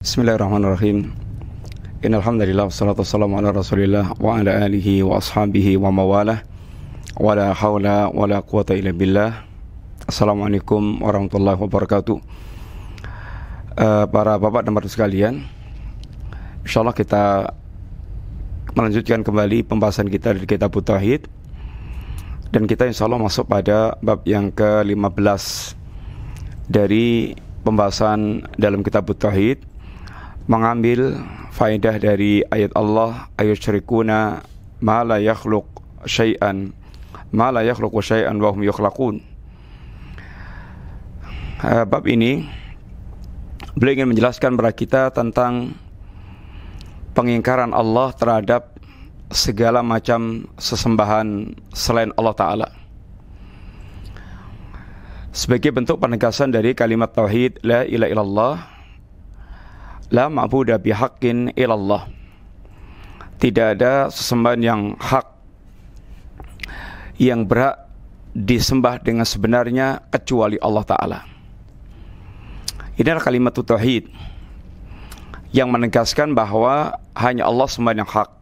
Bismillahirrahmanirrahim. Innalhamdulillah wassalatu wassalamu ala Rasulillah wa ala alihi wa ashabihi wa mawalah. Wa haula wa la quwata illa billah. Assalamualaikum warahmatullahi wabarakatuh. Uh, para bapak dan ibu sekalian, insyaallah kita melanjutkan kembali pembahasan kita dari kitab Tauhid dan kita insyaallah masuk pada bab yang ke-15 dari pembahasan dalam kitab Tauhid mengambil faedah dari ayat Allah ayusyrikuna ma la yakhluq syai'an ma la yakhluqu syai'an wa hum yukhlaqun eh, bab ini beliau ingin menjelaskan kepada kita tentang pengingkaran Allah terhadap segala macam sesembahan selain Allah Ta'ala sebagai bentuk penegasan dari kalimat tauhid la ilaha illallah La ma'budu bihaqqin ilallah. Tidak ada sesembahan yang hak yang berhak disembah dengan sebenarnya kecuali Allah taala. Ini adalah kalimat tauhid yang menegaskan bahwa hanya Allah sembahan yang hak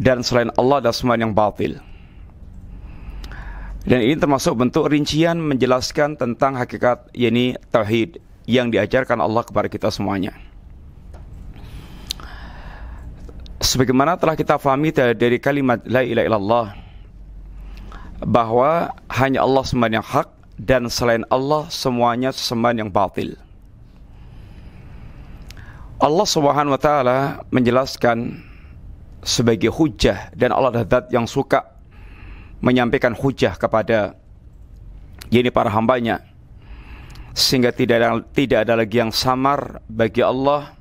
dan selain Allah ada sembahan yang batil. Dan ini termasuk bentuk rincian menjelaskan tentang hakikat yakni tauhid yang diajarkan Allah kepada kita semuanya. Sebagaimana telah kita fahami dari kalimat la ilaha illallah bahwa hanya Allah sembahan yang hak dan selain Allah semuanya sembahan yang batil. Allah Subhanahu wa taala menjelaskan sebagai hujah dan Allah adalah yang suka menyampaikan hujah kepada yakni para hambanya sehingga tidak ada, tidak ada lagi yang samar bagi Allah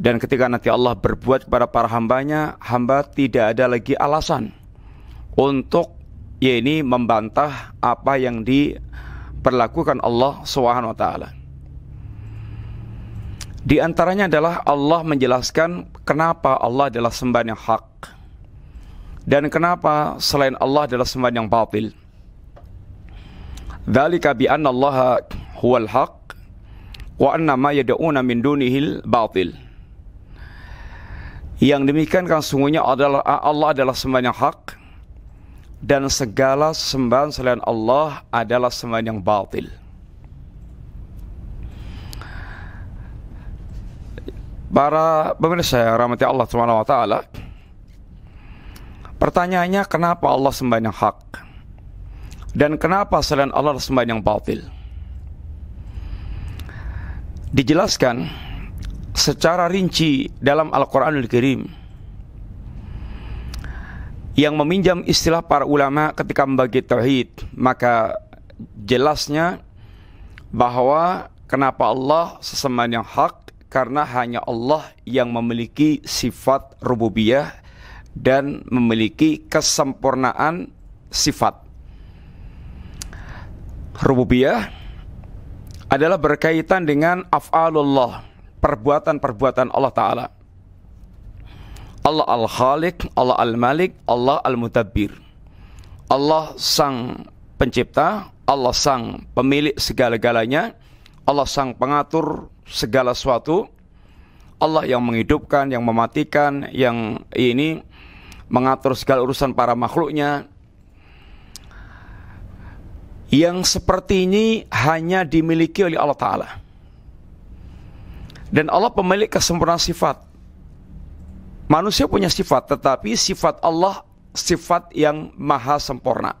dan ketika nanti Allah berbuat kepada para hambanya hamba tidak ada lagi alasan untuk ya ini membantah apa yang diperlakukan Allah Subhanahu wa taala di antaranya adalah Allah menjelaskan kenapa Allah adalah sembahan yang hak dan kenapa selain Allah adalah sembahan yang batil. Dzalika bi anna Allah huwal haq wa anna ma yad'una min dunihil batil. Yang demikian kan sungguhnya adalah Allah adalah sembahan yang hak dan segala sembahan selain Allah adalah sembahan yang batil. Para pemirsa yang rahmati Allah Subhanahu wa taala. Pertanyaannya kenapa Allah sembahan yang hak? Dan kenapa selain Allah sembahan yang batil? Dijelaskan secara rinci dalam Al-Quranul Kirim yang meminjam istilah para ulama ketika membagi tauhid maka jelasnya bahwa kenapa Allah sesembahan yang hak karena hanya Allah yang memiliki sifat rububiyah dan memiliki kesempurnaan sifat rububiyah adalah berkaitan dengan af'alullah, perbuatan-perbuatan Allah taala. Allah Al-Khaliq, Allah Al-Malik, Allah al mutabbir Allah Sang Pencipta, Allah Sang Pemilik segala-galanya, Allah Sang Pengatur segala sesuatu. Allah yang menghidupkan, yang mematikan, yang ini mengatur segala urusan para makhluknya, yang seperti ini hanya dimiliki oleh Allah Ta'ala. Dan Allah pemilik kesempurnaan sifat. Manusia punya sifat, tetapi sifat Allah sifat yang maha sempurna.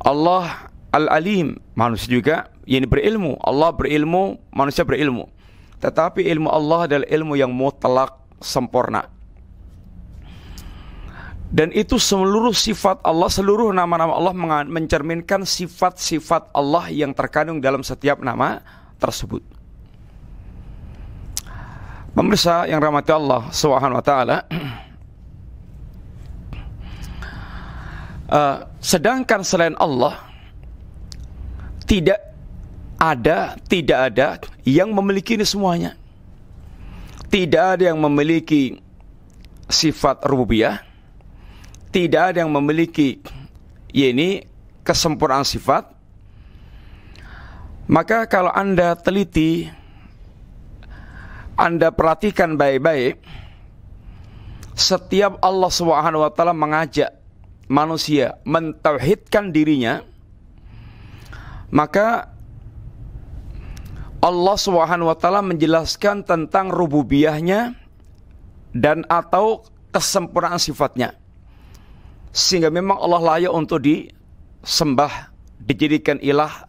Allah Al-Alim, manusia juga yang berilmu. Allah berilmu, manusia berilmu. Tetapi ilmu Allah adalah ilmu yang mutlak sempurna. Dan itu seluruh sifat Allah, seluruh nama-nama Allah mencerminkan sifat-sifat Allah yang terkandung dalam setiap nama tersebut. Pemirsa yang rahmati Allah Subhanahu wa taala. Eh, sedangkan selain Allah tidak ada, tidak ada yang memiliki ini semuanya. Tidak ada yang memiliki sifat rububiyah, tidak ada yang memiliki ini kesempurnaan sifat maka kalau Anda teliti Anda perhatikan baik-baik setiap Allah Subhanahu wa taala mengajak manusia mentauhidkan dirinya maka Allah Subhanahu wa taala menjelaskan tentang rububiyahnya dan atau kesempurnaan sifatnya sehingga memang Allah layak untuk disembah, dijadikan ilah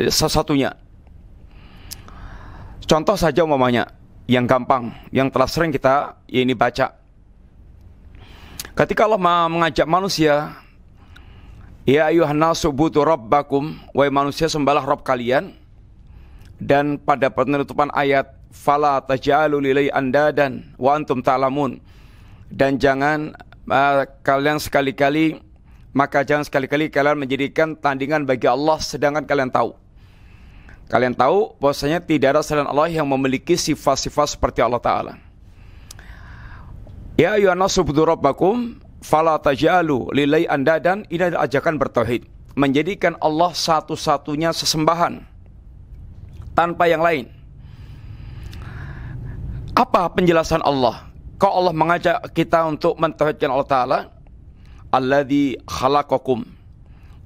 eh, sesatunya. Contoh saja umpamanya yang gampang, yang telah sering kita ya ini baca. Ketika Allah mengajak manusia, ya ayuhan nasu butu rabbakum, wahai manusia sembahlah Rabb kalian. Dan pada penutupan ayat fala tajalu lilai anda dan wa antum ta'lamun. Dan jangan uh, kalian sekali-kali maka jangan sekali-kali kalian menjadikan tandingan bagi Allah sedangkan kalian tahu kalian tahu bahwasanya tidak ada selain Allah yang memiliki sifat-sifat seperti Allah taala ya ayuhan nasu rabbakum fala tajalu lilai anda dan ini adalah ajakan bertauhid menjadikan Allah satu-satunya sesembahan tanpa yang lain apa penjelasan Allah Kok Allah mengajak kita untuk mentauhidkan Allah Ta'ala? Alladhi khalaqakum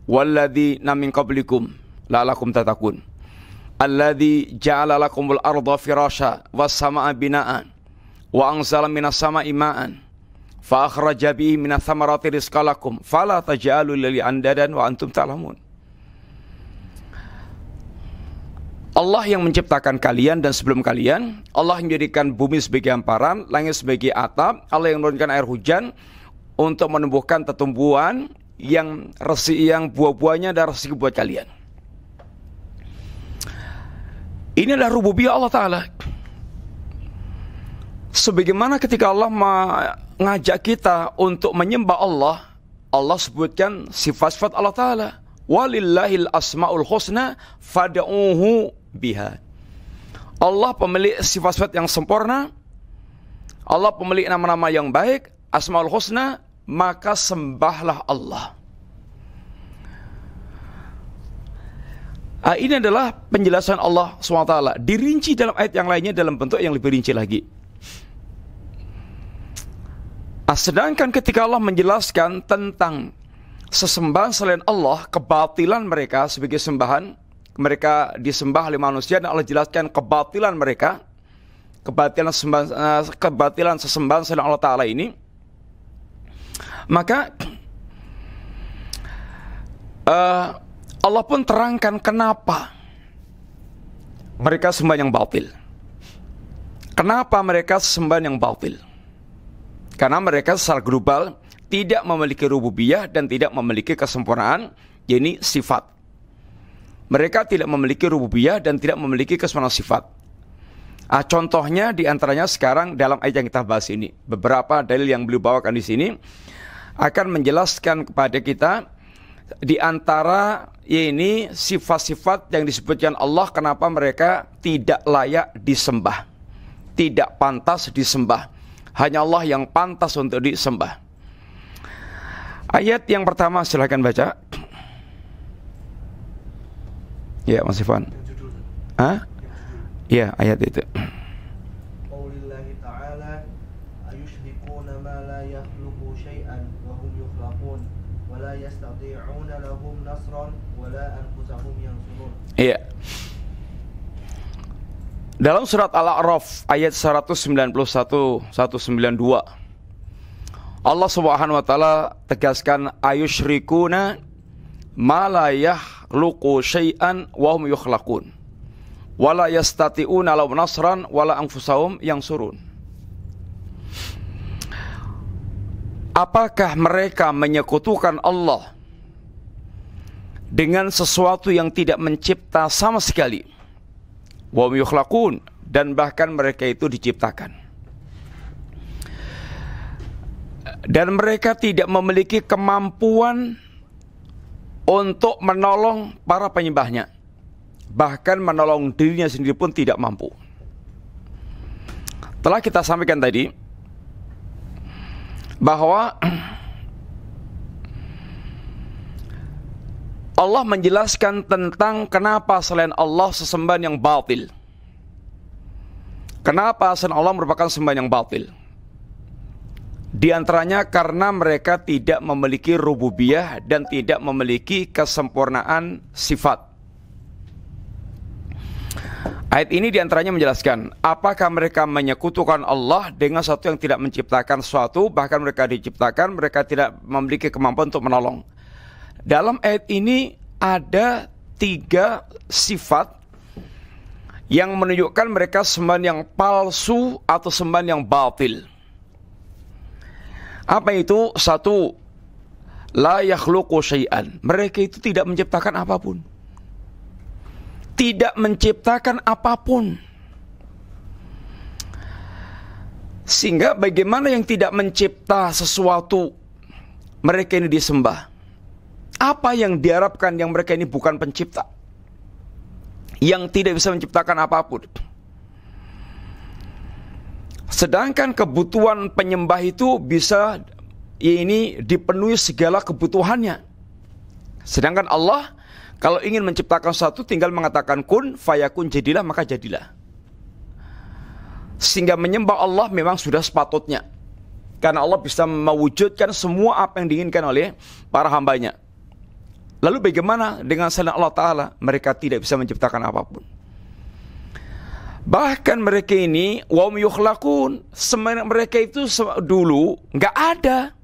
Walladhi namin qablikum La'alakum tatakun Alladhi ja'ala lakumul arda firasha Wassama'a bina'an Wa angzala minas sama imaan, Fa akhraja bihi minas thamarati rizqalakum Fala taj'alu lili andadan wa antum ta'lamun Allah yang menciptakan kalian dan sebelum kalian, Allah yang menjadikan bumi sebagai hamparan, langit sebagai atap, Allah yang menurunkan air hujan untuk menumbuhkan tertumbuhan yang resi yang buah-buahnya dan resi buat kalian. Ini adalah rububiyah Allah Ta'ala. Sebagaimana ketika Allah mengajak kita untuk menyembah Allah, Allah sebutkan sifat-sifat Allah Ta'ala. Walillahil asma'ul husna fada'uhu biha. Allah pemilik sifat-sifat yang sempurna. Allah pemilik nama-nama yang baik, Asmaul Husna, maka sembahlah Allah. Ah, ini adalah penjelasan Allah SWT Dirinci dalam ayat yang lainnya dalam bentuk yang lebih rinci lagi ah, Sedangkan ketika Allah menjelaskan tentang sesembahan selain Allah Kebatilan mereka sebagai sembahan mereka disembah oleh manusia dan Allah jelaskan kebatilan mereka kebatilan sembahan, eh, kebatilan sesembahan selain Allah Taala ini maka uh, Allah pun terangkan kenapa mereka sembah yang batil kenapa mereka sembah yang batil karena mereka secara global tidak memiliki rububiyah dan tidak memiliki kesempurnaan yakni sifat mereka tidak memiliki rububiyah dan tidak memiliki kesemuanya sifat. Ah, contohnya diantaranya sekarang dalam ayat yang kita bahas ini. Beberapa dalil yang beliau bawakan di sini akan menjelaskan kepada kita di antara ini sifat-sifat yang disebutkan Allah kenapa mereka tidak layak disembah. Tidak pantas disembah. Hanya Allah yang pantas untuk disembah. Ayat yang pertama silahkan baca Ya, Mas Ifan. Hah? Ya, ayat itu. Iya. Dalam surat Al-A'raf ayat 191 192 Allah Subhanahu wa taala tegaskan ayushrikuna ma la yakhluqu syai'an wa hum yukhlaqun. Wala yastati'una law nasran wala anfusahum yang surun. Apakah mereka menyekutukan Allah dengan sesuatu yang tidak mencipta sama sekali? Wa hum yukhlaqun dan bahkan mereka itu diciptakan. dan mereka tidak memiliki kemampuan untuk menolong para penyembahnya. Bahkan menolong dirinya sendiri pun tidak mampu. Telah kita sampaikan tadi bahwa Allah menjelaskan tentang kenapa selain Allah sesembahan yang batil. Kenapa selain Allah merupakan sembahan yang batil? Di antaranya karena mereka tidak memiliki rububiyah dan tidak memiliki kesempurnaan sifat. Ayat ini di antaranya menjelaskan apakah mereka menyekutukan Allah dengan satu yang tidak menciptakan sesuatu bahkan mereka diciptakan mereka tidak memiliki kemampuan untuk menolong. Dalam ayat ini ada tiga sifat yang menunjukkan mereka sembahan yang palsu atau sembahan yang batil. Apa itu? Satu, la yakhluqu syai'an. Mereka itu tidak menciptakan apapun. Tidak menciptakan apapun. Sehingga bagaimana yang tidak mencipta sesuatu mereka ini disembah? Apa yang diharapkan yang mereka ini bukan pencipta? Yang tidak bisa menciptakan apapun. Sedangkan kebutuhan penyembah itu bisa ini dipenuhi segala kebutuhannya. Sedangkan Allah kalau ingin menciptakan satu tinggal mengatakan kun fayakun jadilah maka jadilah. Sehingga menyembah Allah memang sudah sepatutnya. Karena Allah bisa mewujudkan semua apa yang diinginkan oleh para hambanya. Lalu bagaimana dengan selain Allah Ta'ala? Mereka tidak bisa menciptakan apapun. Bahkan mereka ini waum yukhlakun, mereka itu dulu nggak ada.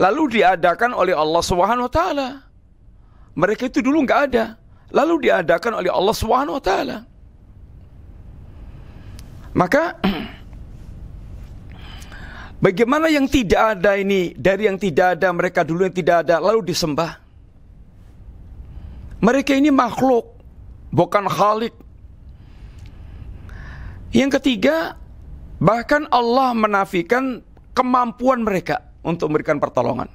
Lalu diadakan oleh Allah Subhanahu wa taala. Mereka itu dulu nggak ada, lalu diadakan oleh Allah Subhanahu wa taala. Maka bagaimana yang tidak ada ini dari yang tidak ada mereka dulu yang tidak ada lalu disembah? Mereka ini makhluk bukan khalik yang ketiga, bahkan Allah menafikan kemampuan mereka untuk memberikan pertolongan.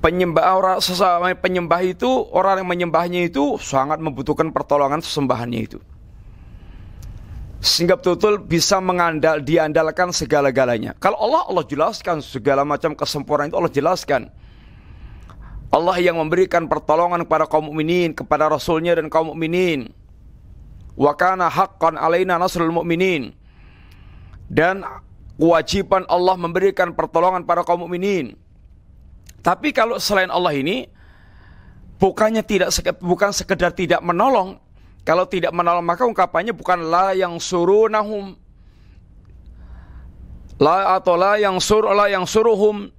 Penyembah orang sesama penyembah itu orang yang menyembahnya itu sangat membutuhkan pertolongan sesembahannya itu. Sehingga betul bisa mengandal diandalkan segala-galanya. Kalau Allah Allah jelaskan segala macam kesempurnaan itu Allah jelaskan. Allah yang memberikan pertolongan kepada kaum mukminin, kepada rasulnya dan kaum mukminin. Wa kana haqqan alaina nasrul mu'minin. Dan kewajiban Allah memberikan pertolongan para kaum mukminin. Tapi kalau selain Allah ini bukannya tidak bukan sekedar tidak menolong, kalau tidak menolong maka ungkapannya bukan la yang surunahum la atau la yang suruh la yang suruhum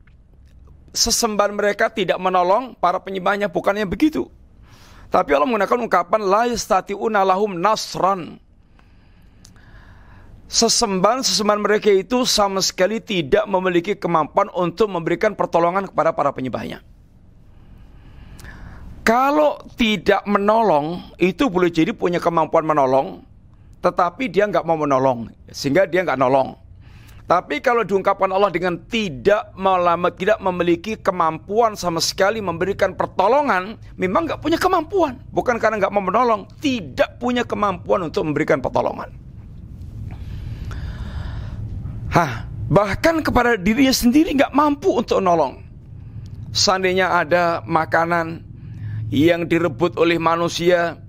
sesembahan mereka tidak menolong para penyembahnya bukannya begitu. Tapi Allah menggunakan ungkapan la yastati'una lahum nasran. Sesembahan-sesembahan mereka itu sama sekali tidak memiliki kemampuan untuk memberikan pertolongan kepada para penyembahnya. Kalau tidak menolong, itu boleh jadi punya kemampuan menolong, tetapi dia nggak mau menolong, sehingga dia nggak nolong. Tapi kalau diungkapkan Allah dengan tidak melamat, tidak memiliki kemampuan sama sekali memberikan pertolongan, memang nggak punya kemampuan. Bukan karena nggak mau menolong, tidak punya kemampuan untuk memberikan pertolongan. Hah, bahkan kepada dirinya sendiri nggak mampu untuk menolong. Seandainya ada makanan yang direbut oleh manusia,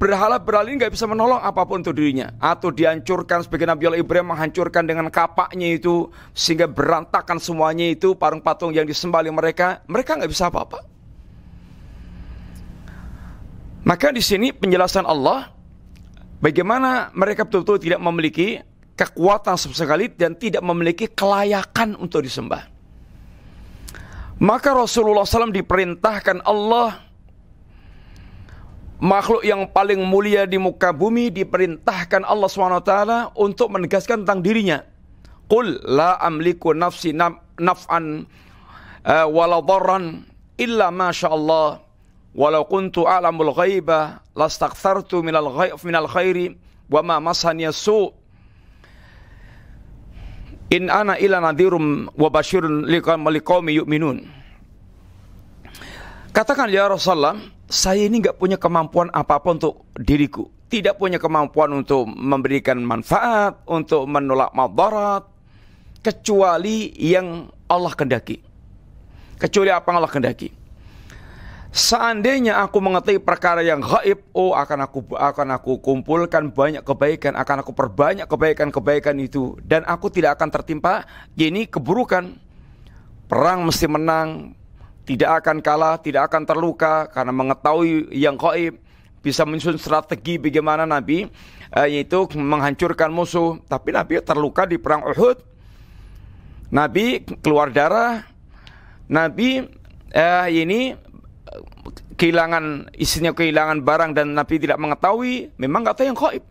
berhala-berhala ini nggak bisa menolong apapun untuk dirinya atau dihancurkan sebagai Nabi Allah Ibrahim menghancurkan dengan kapaknya itu sehingga berantakan semuanya itu patung-patung yang disembah mereka mereka nggak bisa apa-apa maka di sini penjelasan Allah bagaimana mereka betul-betul tidak memiliki kekuatan sama sekali dan tidak memiliki kelayakan untuk disembah maka Rasulullah SAW diperintahkan Allah makhluk yang paling mulia di muka bumi diperintahkan Allah SWT untuk menegaskan tentang dirinya. Qul la amliku nafsi naf'an uh, wala dharran illa ma Allah. Walau kuntu a'lamul ghaiba lastakthartu minal, ghaif minal khairi wa ma masaniya su' In ana ila nadhirum wa basyirun liqaumi yu'minun. Katakan ya Rasulullah, saya ini nggak punya kemampuan apa-apa untuk diriku. Tidak punya kemampuan untuk memberikan manfaat, untuk menolak madarat, kecuali yang Allah kendaki. Kecuali apa yang Allah kendaki. Seandainya aku mengetahui perkara yang gaib, oh akan aku akan aku kumpulkan banyak kebaikan, akan aku perbanyak kebaikan-kebaikan itu dan aku tidak akan tertimpa ini keburukan. Perang mesti menang, tidak akan kalah, tidak akan terluka karena mengetahui yang gaib, bisa menyusun strategi bagaimana Nabi eh, yaitu menghancurkan musuh. Tapi Nabi terluka di perang Uhud. Nabi keluar darah. Nabi eh, ini eh, kehilangan isinya kehilangan barang dan Nabi tidak mengetahui, memang kata yang gaib.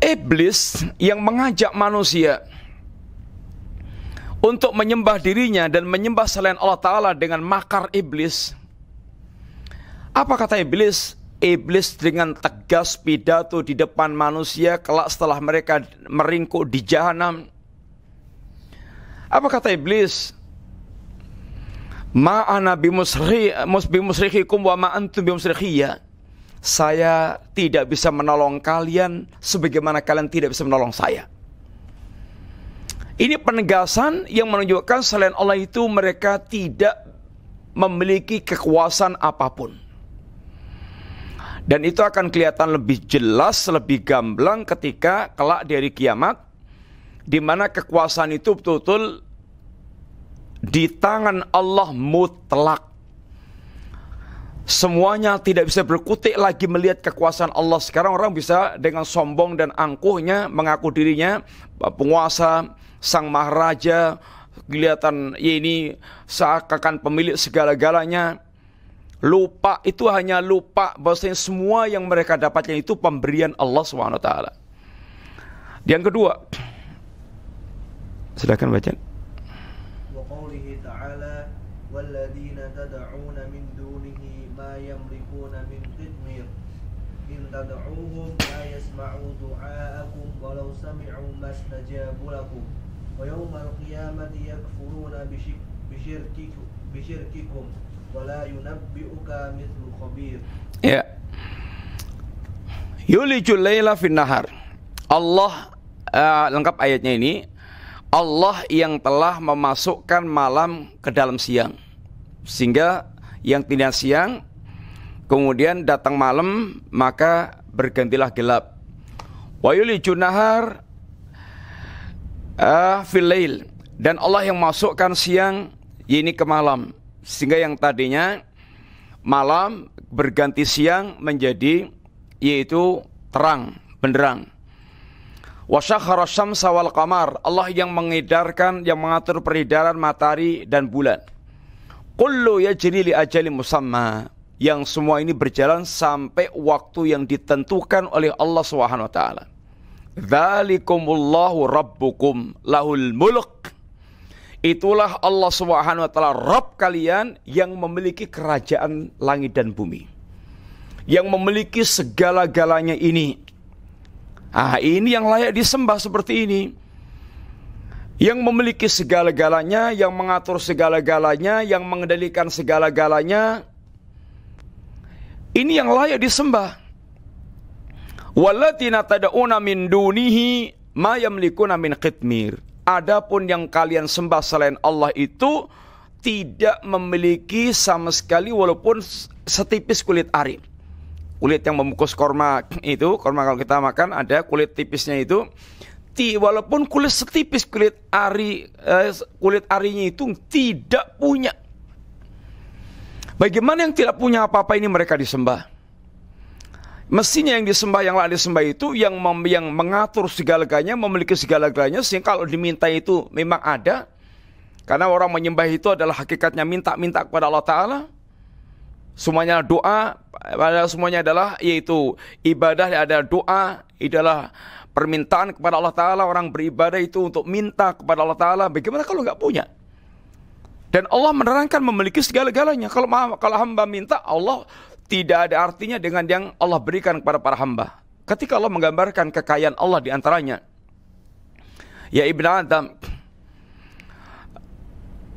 Iblis yang mengajak manusia untuk menyembah dirinya dan menyembah selain Allah Ta'ala dengan makar iblis. Apa kata iblis? Iblis dengan tegas pidato di depan manusia kelak setelah mereka meringkuk di jahanam. Apa kata iblis? Ma'ana bimusri, bimusrihikum wa ma'antum bimusrihiya. Saya tidak bisa menolong kalian sebagaimana kalian tidak bisa menolong saya. Ini penegasan yang menunjukkan selain Allah itu mereka tidak memiliki kekuasaan apapun. Dan itu akan kelihatan lebih jelas, lebih gamblang ketika kelak dari kiamat di mana kekuasaan itu betul-betul di tangan Allah mutlak semuanya tidak bisa berkutik lagi melihat kekuasaan Allah. Sekarang orang bisa dengan sombong dan angkuhnya mengaku dirinya penguasa, sang maharaja, kelihatan ya ini seakan pemilik segala-galanya. Lupa itu hanya lupa bahwasanya semua yang mereka dapatkan itu pemberian Allah SWT. Yang kedua, silakan baca. تدعوهم لا يسمعوا دعاءكم ولو سمعوا ما استجابوا لكم ويوم القيامة يكفرون بشرك بشرككم ولا ينبئك مثل خبير ya yulijul laila fin nahar Allah uh, lengkap ayatnya ini Allah yang telah memasukkan malam ke dalam siang sehingga yang tidak siang Kemudian datang malam maka bergantilah gelap. Wayuli junahar eh, filail dan Allah yang masukkan siang ini ke malam sehingga yang tadinya malam berganti siang menjadi yaitu terang benderang. Wasakhara sawal kamar Allah yang mengedarkan yang mengatur peredaran matahari dan bulan. Kullu yajri li ajali musamma yang semua ini berjalan sampai waktu yang ditentukan oleh Allah Subhanahu wa taala. Dzalikumullahu rabbukum lahul muluk. Itulah Allah Subhanahu taala Rabb kalian yang memiliki kerajaan langit dan bumi. Yang memiliki segala-galanya ini. Ah, ini yang layak disembah seperti ini yang memiliki segala-galanya, yang mengatur segala-galanya, yang mengendalikan segala-galanya, ini yang layak disembah. Walatina tad'una min dunihi ma yamlikuna min qitmir. Adapun yang kalian sembah selain Allah itu tidak memiliki sama sekali walaupun setipis kulit ari. Kulit yang membungkus korma itu, korma kalau kita makan ada kulit tipisnya itu. Ti, walaupun kulit setipis kulit ari eh, kulit arinya itu tidak punya Bagaimana yang tidak punya apa-apa ini mereka disembah? Mestinya yang disembah yang lain disembah itu yang mem, yang mengatur segala-galanya, memiliki segala-galanya sehingga kalau diminta itu memang ada. Karena orang menyembah itu adalah hakikatnya minta-minta kepada Allah taala. Semuanya doa, semuanya adalah yaitu ibadah ada doa, adalah permintaan kepada Allah taala, orang beribadah itu untuk minta kepada Allah taala. Bagaimana kalau nggak punya? Dan Allah menerangkan memiliki segala-galanya. Kalau kalau hamba minta, Allah tidak ada artinya dengan yang Allah berikan kepada para hamba. Ketika Allah menggambarkan kekayaan Allah di antaranya, ya Ibnu Adam,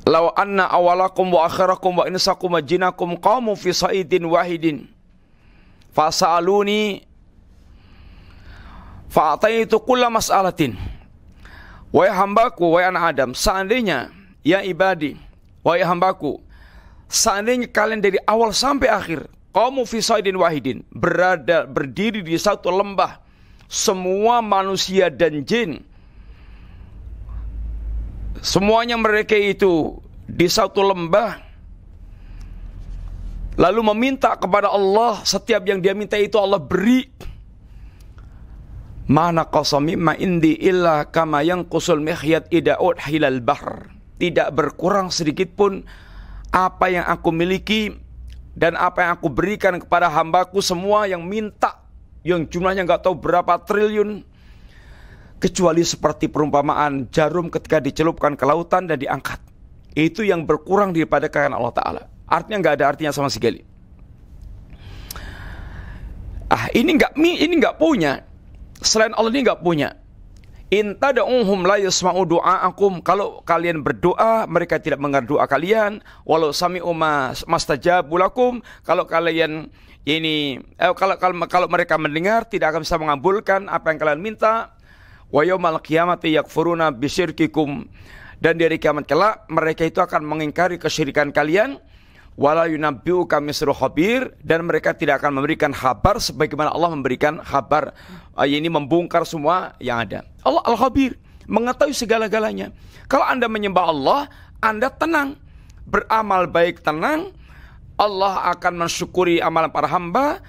"Lau anna awalakum wa akhirakum wa insakum wa jinakum qamu fi sa'idin wahidin, fasaluni fa'ataitu kulla mas'alatin." wa hambaku, wa anak Adam, seandainya ya ibadi, Wahai hambaku, seandainya kalian dari awal sampai akhir, kamu fisaidin wahidin, berada, berdiri di satu lembah, semua manusia dan jin, semuanya mereka itu di satu lembah, lalu meminta kepada Allah, setiap yang dia minta itu Allah beri, Mana qasami ma indi illa kama yang kusul mihyat idaud hilal bahr tidak berkurang sedikit pun apa yang aku miliki dan apa yang aku berikan kepada hambaku semua yang minta yang jumlahnya nggak tahu berapa triliun kecuali seperti perumpamaan jarum ketika dicelupkan ke lautan dan diangkat itu yang berkurang daripada kekayaan Allah Ta'ala artinya nggak ada artinya sama sekali ah ini nggak ini nggak punya selain Allah ini nggak punya umhum la yusma'u du'a'akum. Kalau kalian berdoa, mereka tidak mengerti doa kalian. Walau sami'u mastajabu lakum. Kalau kalian ini eh, kalau, kalau kalau mereka mendengar tidak akan bisa mengabulkan apa yang kalian minta. Wa yaumal qiyamati yakfuruna bisyirkikum. Dan dari kiamat kelak mereka itu akan mengingkari kesyirikan kalian wala yunabiu kami suruh khabir dan mereka tidak akan memberikan kabar sebagaimana Allah memberikan kabar eh, ini membongkar semua yang ada. Allah al-khabir mengetahui segala-galanya. Kalau Anda menyembah Allah, Anda tenang, beramal baik tenang, Allah akan mensyukuri amalan para hamba.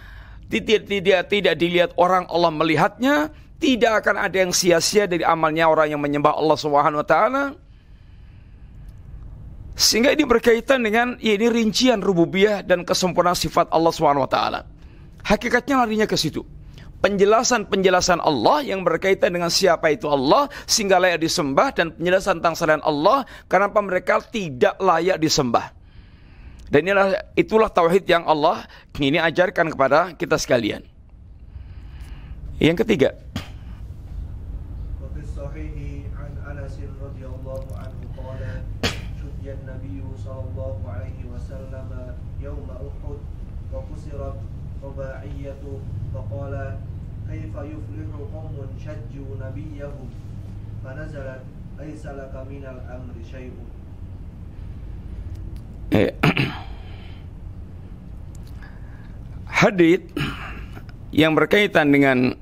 Tidak tidak tidak dilihat orang Allah melihatnya, tidak akan ada yang sia-sia dari amalnya orang yang menyembah Allah Subhanahu wa taala. Sehingga ini berkaitan dengan ya ini rincian rububiyah dan kesempurnaan sifat Allah Swt. Hakikatnya larinya ke situ. Penjelasan-penjelasan Allah yang berkaitan dengan siapa itu Allah sehingga layak disembah dan penjelasan tentang selain Allah kenapa mereka tidak layak disembah. Dan inilah itulah tauhid yang Allah ini ajarkan kepada kita sekalian. Yang ketiga, fayuflihu eh, Hadith yang berkaitan dengan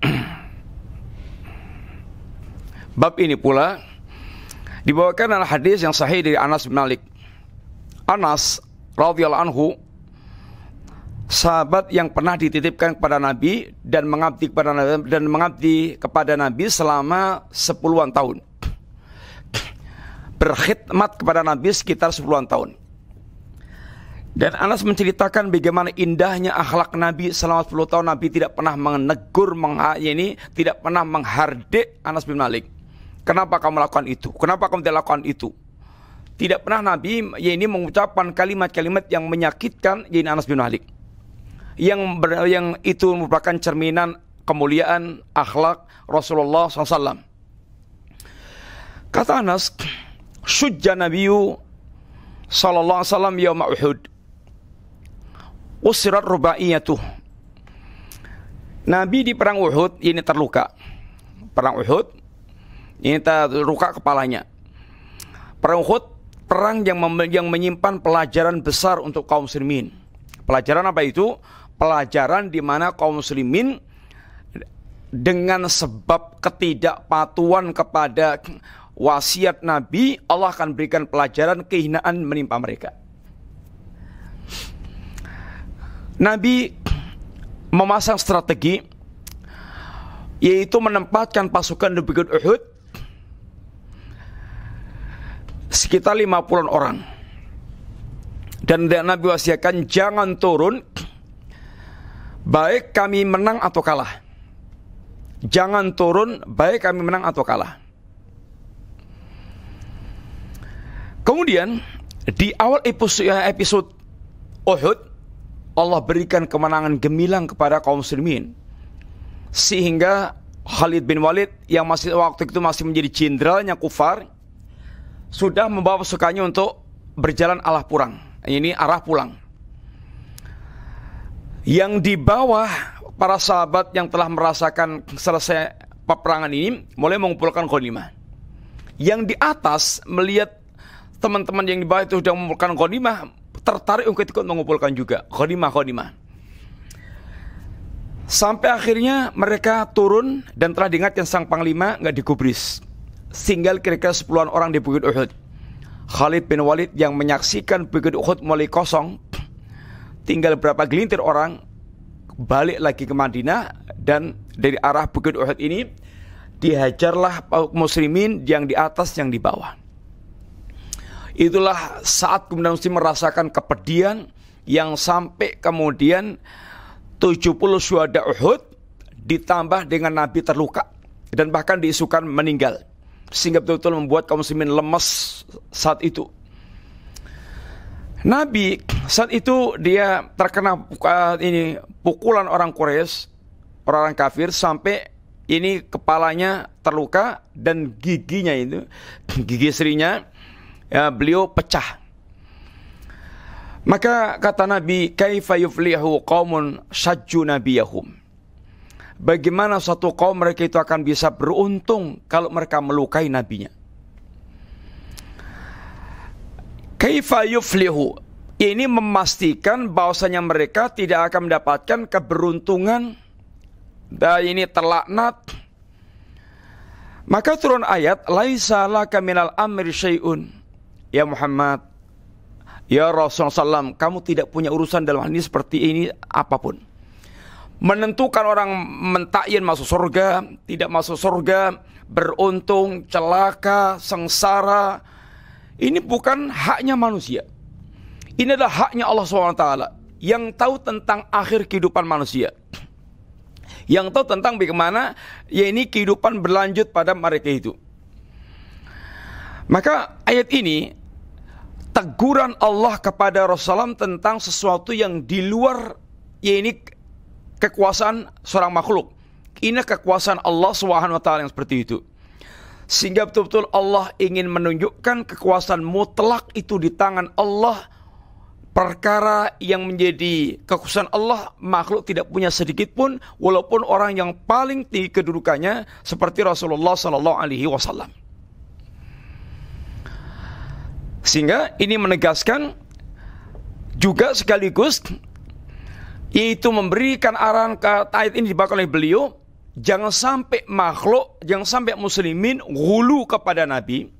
bab ini pula dibawakan adalah hadis yang sahih dari Anas bin Malik. Anas radhiyallahu anhu sahabat yang pernah dititipkan kepada Nabi dan mengabdi kepada Nabi dan mengabdi kepada Nabi selama sepuluhan tahun. Berkhidmat kepada Nabi sekitar sepuluhan tahun. Dan Anas menceritakan bagaimana indahnya akhlak Nabi selama 10 tahun Nabi tidak pernah menegur ini tidak pernah menghardik Anas bin Malik. Kenapa kamu melakukan itu? Kenapa kamu tidak lakukan itu? Tidak pernah Nabi ya ini mengucapkan kalimat-kalimat yang menyakitkan ya Anas bin Malik yang ber, yang itu merupakan cerminan kemuliaan akhlak Rasulullah SAW. Kata Anas, Shujja Nabiyu Sallallahu Alaihi Wasallam Yawma Uhud. Usirat rubaiyatuh. Nabi di perang Uhud ini terluka. Perang Uhud ini terluka kepalanya. Perang Uhud perang yang yang menyimpan pelajaran besar untuk kaum muslimin. Pelajaran apa itu? pelajaran di mana kaum muslimin dengan sebab ketidakpatuhan kepada wasiat Nabi, Allah akan berikan pelajaran kehinaan menimpa mereka. Nabi memasang strategi yaitu menempatkan pasukan di Bukit Uhud sekitar 50 orang. Dan Nabi wasiatkan jangan turun baik kami menang atau kalah. Jangan turun, baik kami menang atau kalah. Kemudian di awal episode Uhud, Allah berikan kemenangan gemilang kepada kaum muslimin. Sehingga Khalid bin Walid yang masih waktu itu masih menjadi jenderalnya kufar sudah membawa sukanya untuk berjalan arah pulang. Ini arah pulang yang di bawah para sahabat yang telah merasakan selesai peperangan ini mulai mengumpulkan konima. Yang di atas melihat teman-teman yang di bawah itu sudah mengumpulkan konima, tertarik untuk ikut mengumpulkan juga konima konima. Sampai akhirnya mereka turun dan telah diingatkan sang panglima nggak dikubris. Tinggal kira-kira sepuluhan orang di Bukit Uhud. Khalid bin Walid yang menyaksikan Bukit Uhud mulai kosong tinggal berapa gelintir orang balik lagi ke Madinah dan dari arah Bukit Uhud ini dihajarlah kaum muslimin yang di atas yang di bawah. Itulah saat kemudian muslim merasakan kepedihan yang sampai kemudian 70 syuhada Uhud ditambah dengan nabi terluka dan bahkan diisukan meninggal sehingga betul-betul membuat kaum muslimin lemas saat itu Nabi saat itu dia terkena uh, ini pukulan orang Quraisy, orang-orang kafir sampai ini kepalanya terluka dan giginya itu gigi serinya ya, beliau pecah. Maka kata Nabi, "Kaifa yuflihu qaumun sajju nabiyahum?" Bagaimana satu kaum mereka itu akan bisa beruntung kalau mereka melukai nabinya? Kaifa yuflihu? Ini memastikan bahwasanya mereka tidak akan mendapatkan keberuntungan dan ini telaknat. Maka turun ayat laisa laka minal amri syai'un. Ya Muhammad, ya Rasulullah SAW, kamu tidak punya urusan dalam hal ini seperti ini apapun menentukan orang mentakin masuk surga, tidak masuk surga, beruntung, celaka, sengsara, ini bukan haknya manusia. Ini adalah haknya Allah SWT yang tahu tentang akhir kehidupan manusia. Yang tahu tentang bagaimana ya ini kehidupan berlanjut pada mereka itu. Maka ayat ini teguran Allah kepada Rasulullah tentang sesuatu yang di luar ya ini kekuasaan seorang makhluk. Ini kekuasaan Allah Swt yang seperti itu. Sehingga betul-betul Allah ingin menunjukkan kekuasaan mutlak itu di tangan Allah. Perkara yang menjadi kekuasaan Allah, makhluk tidak punya sedikit pun, walaupun orang yang paling tinggi kedudukannya seperti Rasulullah Sallallahu Alaihi Wasallam. Sehingga ini menegaskan juga sekaligus yaitu memberikan arahan ke ayat ini dibaca oleh beliau jangan sampai makhluk, jangan sampai muslimin gulu kepada Nabi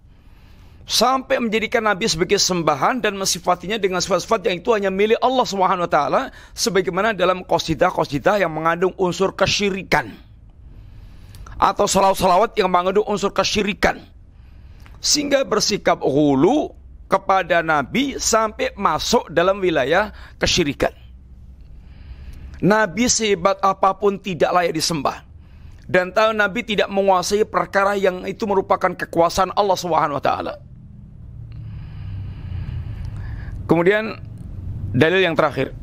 sampai menjadikan Nabi sebagai sembahan dan mensifatinya dengan sifat-sifat yang itu hanya milik Allah Swt wa taala sebagaimana dalam qasidah-qasidah yang mengandung unsur kesyirikan atau salawat-salawat yang mengandung unsur kesyirikan sehingga bersikap hulu kepada Nabi sampai masuk dalam wilayah kesyirikan Nabi sehebat apapun tidak layak disembah dan tahu Nabi tidak menguasai perkara yang itu merupakan kekuasaan Allah Subhanahu wa taala. Kemudian dalil yang terakhir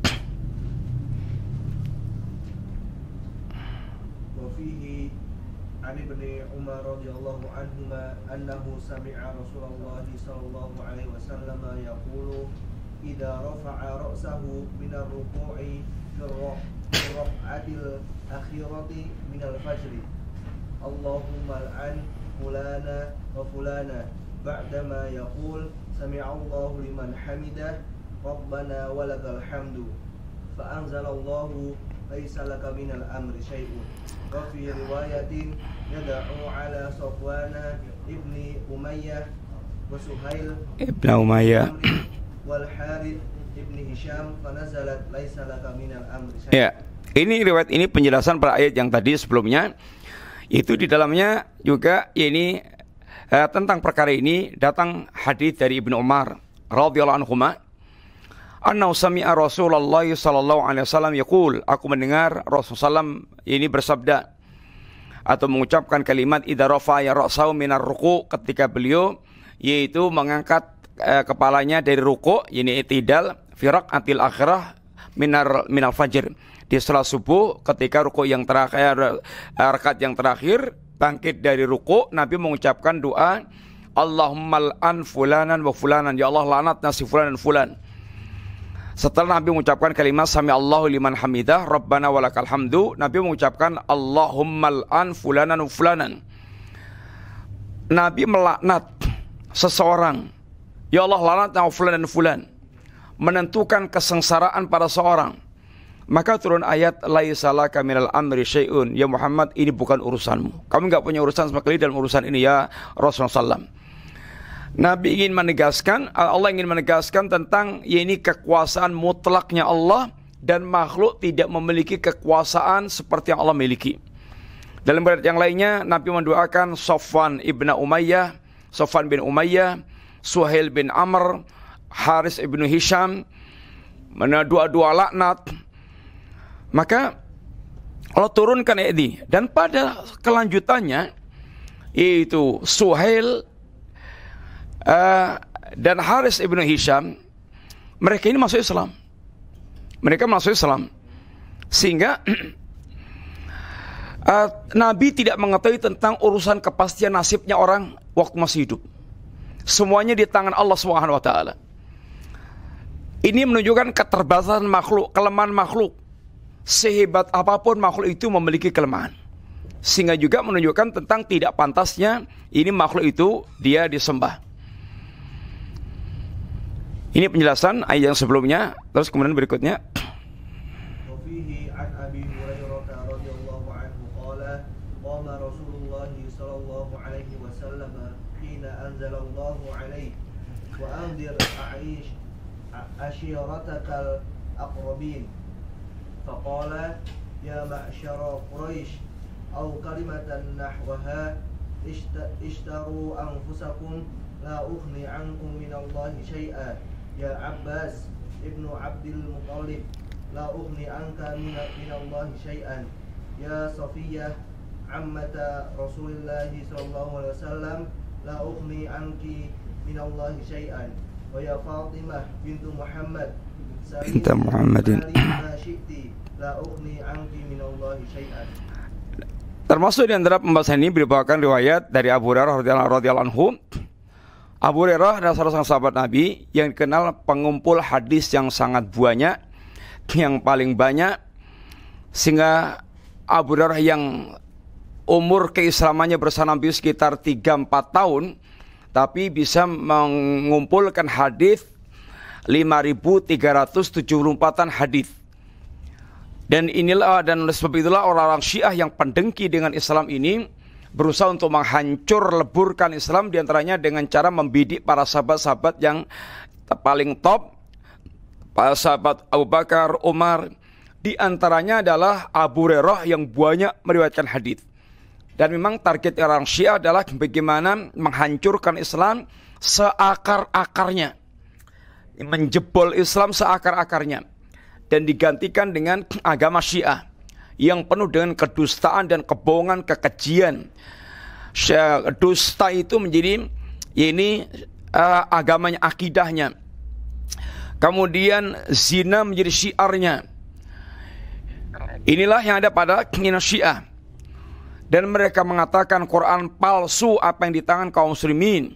raq'atil akhirati minal fajri Allahumma al'an fulana wa fulana ba'dama yaqul sami'allahu liman hamidah Rabbana walakal hamdu fa anzalallahu laisa laka minal amri syai'un wa fi riwayatin yad'u ala Safwana ibni Umayyah wa Suhail ibn Umayyah wal Harith Ibni Hisham fanazalat laisa laka minal amri Ya. Ini riwayat ini penjelasan pada ayat yang tadi sebelumnya itu di dalamnya juga ya ini eh, tentang perkara ini datang hadis dari Ibnu Umar radhiyallahu anhu Annau sami'a Rasulullah sallallahu alaihi wasallam yaqul aku mendengar Rasulullah sallam ini bersabda atau mengucapkan kalimat idza ya rasau minar ruku ketika beliau yaitu mengangkat eh, kepalanya dari ruku ini itidal firak atil akhirah minar minal fajr di setelah subuh ketika ruku yang terakhir eh, rakaat yang terakhir bangkit dari ruku Nabi mengucapkan doa Allahumma an fulanan wa fulanan ya Allah lanat nasi fulanan dan fulan setelah Nabi mengucapkan kalimat sami Allahu liman hamidah rabbana walakal hamdu Nabi mengucapkan Allahumma an fulanan wa fulanan Nabi melaknat seseorang ya Allah lanat fulan dan fulan menentukan kesengsaraan pada seorang. Maka turun ayat laisala laka amri syai'un ya Muhammad ini bukan urusanmu. Kamu nggak punya urusan sama sekali dalam urusan ini ya Rasulullah SAW. Nabi ingin menegaskan Allah ingin menegaskan tentang ya ini kekuasaan mutlaknya Allah dan makhluk tidak memiliki kekuasaan seperti yang Allah miliki. Dalam berat yang lainnya Nabi mendoakan Sofwan ibn Umayyah, Sofwan bin Umayyah, Suhail bin Amr, Haris ibnu Hisham mana dua-dua laknat maka Allah turunkan ini dan pada kelanjutannya yaitu Suhail uh, dan Haris ibnu Hisham mereka ini masuk Islam mereka masuk Islam sehingga uh, Nabi tidak mengetahui tentang urusan kepastian nasibnya orang waktu masih hidup semuanya di tangan Allah Subhanahu wa taala ini menunjukkan keterbatasan makhluk, kelemahan makhluk. Sehebat apapun makhluk itu memiliki kelemahan. Sehingga juga menunjukkan tentang tidak pantasnya ini makhluk itu dia disembah. Ini penjelasan ayat yang sebelumnya, terus kemudian berikutnya ashiratakal aqrabin faqala ya ma'syara quraish aw kalimatan nahwaha ishtaru anfusakum la ughni ankum minallahi syai'a ya abbas ibnu abdil muthalib la ughni anka minallahi syai'an ya safiyah ammata rasulillah sallallahu alaihi wasallam la ughni anki minallahi syai'an ويا ya Muhammadin Termasuk di antara pembahasan ini merupakan riwayat dari Abu Hurairah radhiyallahu anhu. Abu Hurairah adalah salah satu sahabat Nabi yang dikenal pengumpul hadis yang sangat banyak, yang paling banyak sehingga Abu Hurairah yang umur keislamannya bersama Nabi sekitar 3-4 tahun tapi bisa mengumpulkan hadis 5374 hadis. Dan inilah dan oleh sebab itulah orang-orang Syiah yang pendengki dengan Islam ini berusaha untuk menghancur leburkan Islam diantaranya dengan cara membidik para sahabat-sahabat yang paling top para sahabat Abu Bakar, Umar, di antaranya adalah Abu Rerah yang banyak meriwayatkan hadis. Dan memang target orang Syiah adalah bagaimana menghancurkan Islam seakar-akarnya. Menjebol Islam seakar-akarnya. Dan digantikan dengan agama Syiah. Yang penuh dengan kedustaan dan kebohongan, kekejian. Dusta itu menjadi ini uh, eh, agamanya, akidahnya. Kemudian zina menjadi syiarnya. Inilah yang ada pada keinginan syiah dan mereka mengatakan Quran palsu apa yang di tangan kaum muslimin.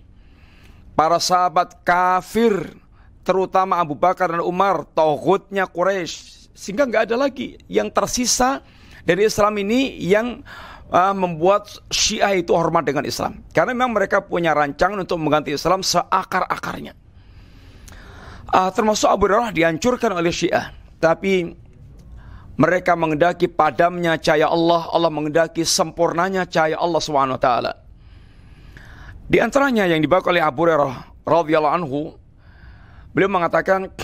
Para sahabat kafir, terutama Abu Bakar dan Umar, tauhidnya Quraisy, sehingga nggak ada lagi yang tersisa dari Islam ini yang uh, membuat Syiah itu hormat dengan Islam. Karena memang mereka punya rancangan untuk mengganti Islam seakar-akarnya. Uh, termasuk Abu Darah dihancurkan oleh Syiah. Tapi mereka mengendaki padamnya cahaya Allah, Allah mengendaki sempurnanya cahaya Allah Subhanahu wa taala. Di antaranya yang dibawa oleh Abu Hurairah radhiyallahu anhu, beliau mengatakan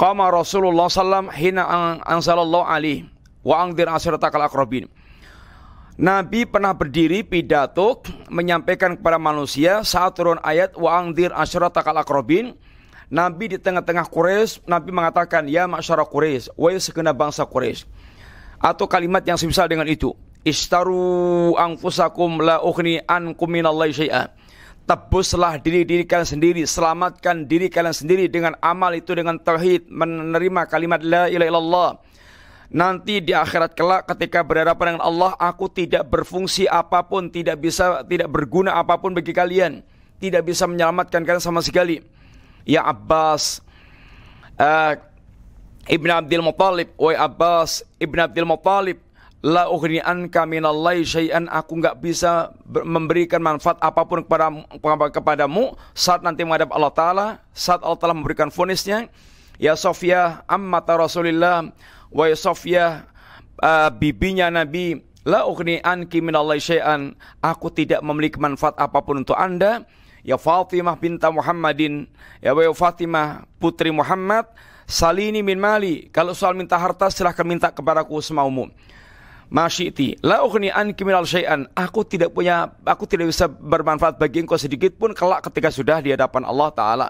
Qama Rasulullah sallam hina ansalallahu ali wa angdir asiratakal akrabin. Nabi pernah berdiri pidato menyampaikan kepada manusia saat turun ayat wa angdir asiratakal akrabin. Nabi di tengah-tengah Quraisy, Nabi mengatakan, "Ya masyarakat Quraisy, wahai sekena bangsa Quraisy." Atau kalimat yang semisal dengan itu, "Istaru anfusakum la ukhni ankum minallahi syai'a." Tebuslah diri-diri kalian sendiri, selamatkan diri kalian sendiri dengan amal itu dengan tauhid, menerima kalimat la ilaha illallah. Nanti di akhirat kelak ketika berhadapan dengan Allah, aku tidak berfungsi apapun, tidak bisa tidak berguna apapun bagi kalian, tidak bisa menyelamatkan kalian sama sekali. Ya Abbas uh, Ibn Abdul Muttalib Wai Abbas Ibn Abdul Muttalib La ughni'an anka minallahi syai'an aku enggak bisa memberikan manfaat apapun kepada kepadamu saat nanti menghadap Allah taala, saat Allah taala memberikan fonisnya, Ya Sofia ammata Rasulillah wa ya Sofia uh, bibinya Nabi, la ughni'an anki minallahi syai'an. Aku tidak memiliki manfaat apapun untuk Anda ya Fatimah binta Muhammadin ya wa ya Fatimah putri Muhammad salini min mali kalau soal minta harta silahkan minta kepadaku semaumu masyiti la ughni anki minal syai'an aku tidak punya aku tidak bisa bermanfaat bagi engkau sedikit pun kelak ketika sudah di hadapan Allah taala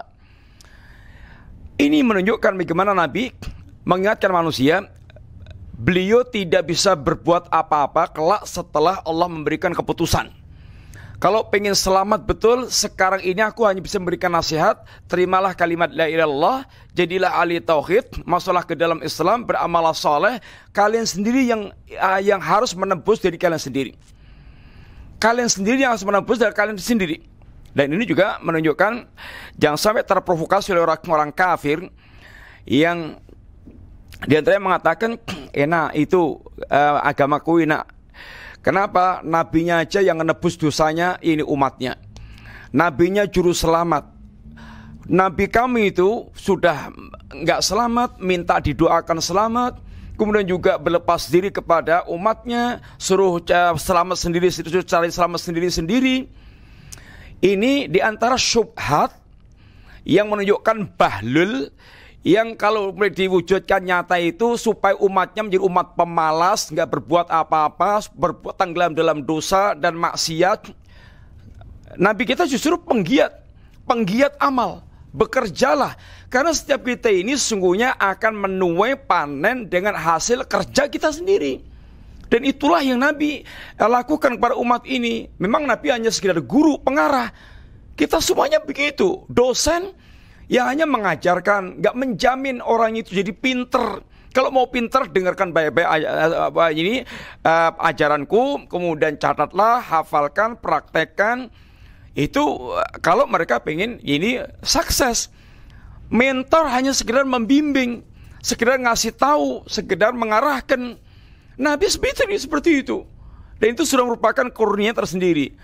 ini menunjukkan bagaimana Nabi mengingatkan manusia beliau tidak bisa berbuat apa-apa kelak setelah Allah memberikan keputusan kalau pengen selamat betul, sekarang ini aku hanya bisa memberikan nasihat, terimalah kalimat la ilallah, jadilah ahli tauhid, masuklah ke dalam Islam, beramalah soleh, kalian sendiri yang uh, yang harus menembus dari kalian sendiri. Kalian sendiri yang harus menembus dari kalian sendiri. Dan ini juga menunjukkan jangan sampai terprovokasi oleh orang-orang kafir yang di yang mengatakan enak itu uh, agamaku enak Kenapa? Nabinya aja yang menebus dosanya ini umatnya. Nabinya juru selamat. Nabi kami itu sudah nggak selamat, minta didoakan selamat, kemudian juga berlepas diri kepada umatnya, suruh selamat sendiri, suruh cari selamat sendiri-sendiri. Ini diantara syubhat yang menunjukkan bahlul yang kalau diwujudkan nyata itu supaya umatnya menjadi umat pemalas, nggak berbuat apa-apa, berbuat tenggelam dalam dosa dan maksiat. Nabi kita justru penggiat, penggiat amal. Bekerjalah, karena setiap kita ini sesungguhnya akan menuai panen dengan hasil kerja kita sendiri. Dan itulah yang Nabi eh, lakukan kepada umat ini. Memang Nabi hanya sekedar guru, pengarah. Kita semuanya begitu, dosen, Ya hanya mengajarkan, nggak menjamin orang itu jadi pinter. Kalau mau pinter dengarkan baik-baik eh, eh, apa ini uh, ajaranku, kemudian catatlah, hafalkan, praktekkan. Itu kalau mereka pengen ini sukses. Mentor hanya sekedar membimbing, sekedar ngasih tahu, sekedar mengarahkan. Nah, Nabi itu seperti itu. Dan itu sudah merupakan kurnia tersendiri.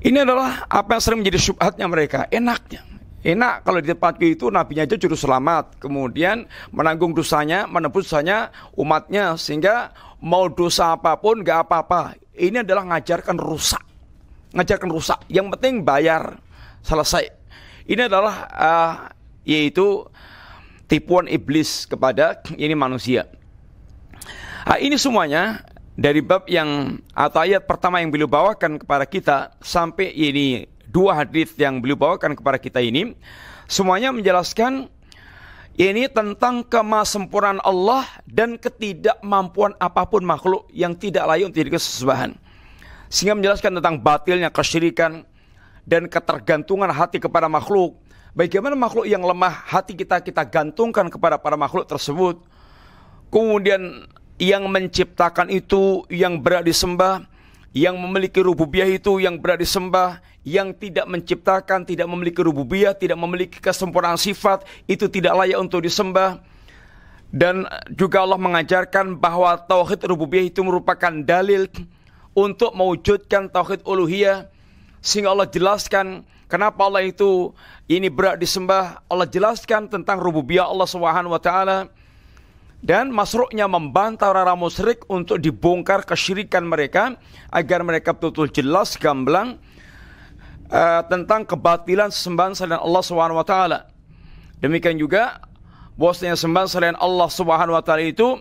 Ini adalah apa yang sering menjadi syubhatnya mereka, enaknya. Enak kalau di tempatku itu nabi nya itu juru selamat, kemudian menanggung dosanya, menebus dosanya umatnya sehingga mau dosa apapun gak apa-apa. Ini adalah ngajarkan rusak. Ngajarkan rusak. Yang penting bayar selesai. Ini adalah uh, yaitu tipuan iblis kepada ini manusia. Nah, ini semuanya dari bab yang atau ayat pertama yang beliau bawakan kepada kita sampai ini dua hadis yang beliau bawakan kepada kita ini semuanya menjelaskan ini tentang kemasempurnaan Allah dan ketidakmampuan apapun makhluk yang tidak layak untuk diri kesesuaian, Sehingga menjelaskan tentang batilnya kesyirikan dan ketergantungan hati kepada makhluk. Bagaimana makhluk yang lemah hati kita kita gantungkan kepada para makhluk tersebut. Kemudian yang menciptakan itu yang berat disembah yang memiliki rububiyah itu yang berada disembah, yang tidak menciptakan, tidak memiliki rububiyah, tidak memiliki kesempurnaan sifat, itu tidak layak untuk disembah. Dan juga Allah mengajarkan bahwa tauhid rububiyah itu merupakan dalil untuk mewujudkan tauhid uluhiyah sehingga Allah jelaskan kenapa Allah itu ini berat disembah. Allah jelaskan tentang rububiyah Allah Subhanahu wa taala dan masruknya membantah rara orang musyrik untuk dibongkar kesyirikan mereka agar mereka betul-betul jelas gamblang uh, tentang kebatilan sembahan selain Allah Subhanahu wa taala. Demikian juga bahwasanya sembahan selain Allah Subhanahu wa taala itu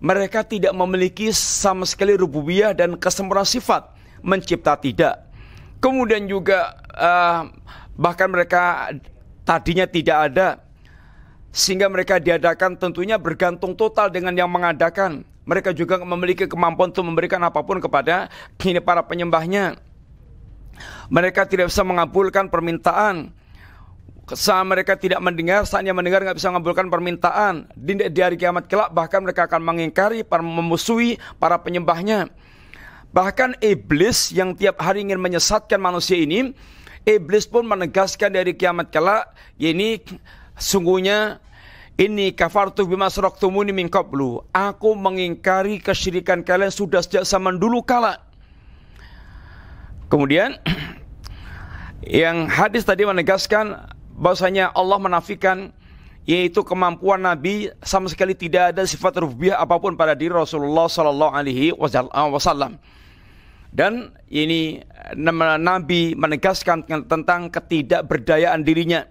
mereka tidak memiliki sama sekali rububiyah dan kesempurnaan sifat mencipta tidak. Kemudian juga uh, bahkan mereka tadinya tidak ada sehingga mereka diadakan tentunya bergantung total dengan yang mengadakan. Mereka juga memiliki kemampuan untuk memberikan apapun kepada kini para penyembahnya. Mereka tidak bisa mengabulkan permintaan. Saat mereka tidak mendengar, saatnya mendengar nggak bisa mengabulkan permintaan. Di, di hari kiamat kelak bahkan mereka akan mengingkari, para memusuhi para penyembahnya. Bahkan iblis yang tiap hari ingin menyesatkan manusia ini, iblis pun menegaskan dari kiamat kelak, ini Sungguhnya ini kafartu bima saraktumuni min qablu. Aku mengingkari kesyirikan kalian sudah sejak zaman dulu kala. Kemudian yang hadis tadi menegaskan bahwasanya Allah menafikan yaitu kemampuan Nabi sama sekali tidak ada sifat rububiyah apapun pada diri Rasulullah sallallahu alaihi eh, wasallam. Dan ini Nabi menegaskan tentang ketidakberdayaan dirinya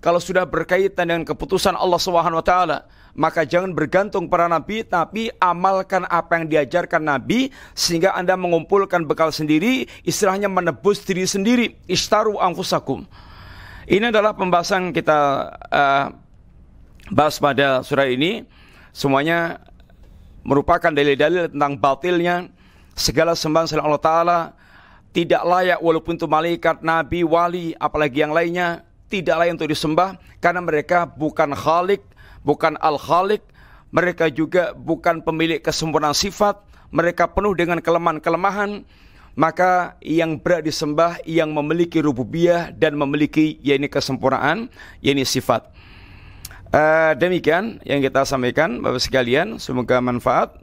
kalau sudah berkaitan dengan keputusan Allah Subhanahu wa taala, maka jangan bergantung para nabi tapi amalkan apa yang diajarkan nabi sehingga Anda mengumpulkan bekal sendiri, istilahnya menebus diri sendiri, istaru anfusakum. Ini adalah pembahasan kita uh, bahas pada surah ini. Semuanya merupakan dalil-dalil tentang batilnya segala sembahan selain Allah taala tidak layak walaupun itu malaikat, nabi, wali, apalagi yang lainnya tidak layak untuk disembah karena mereka bukan Khalik, bukan Al-Khalik, mereka juga bukan pemilik kesempurnaan sifat, mereka penuh dengan kelemahan-kelemahan, maka yang berat disembah yang memiliki rububiyah dan memiliki yakni kesempurnaan, yaitu sifat. Eh, demikian yang kita sampaikan Bapak sekalian, semoga manfaat.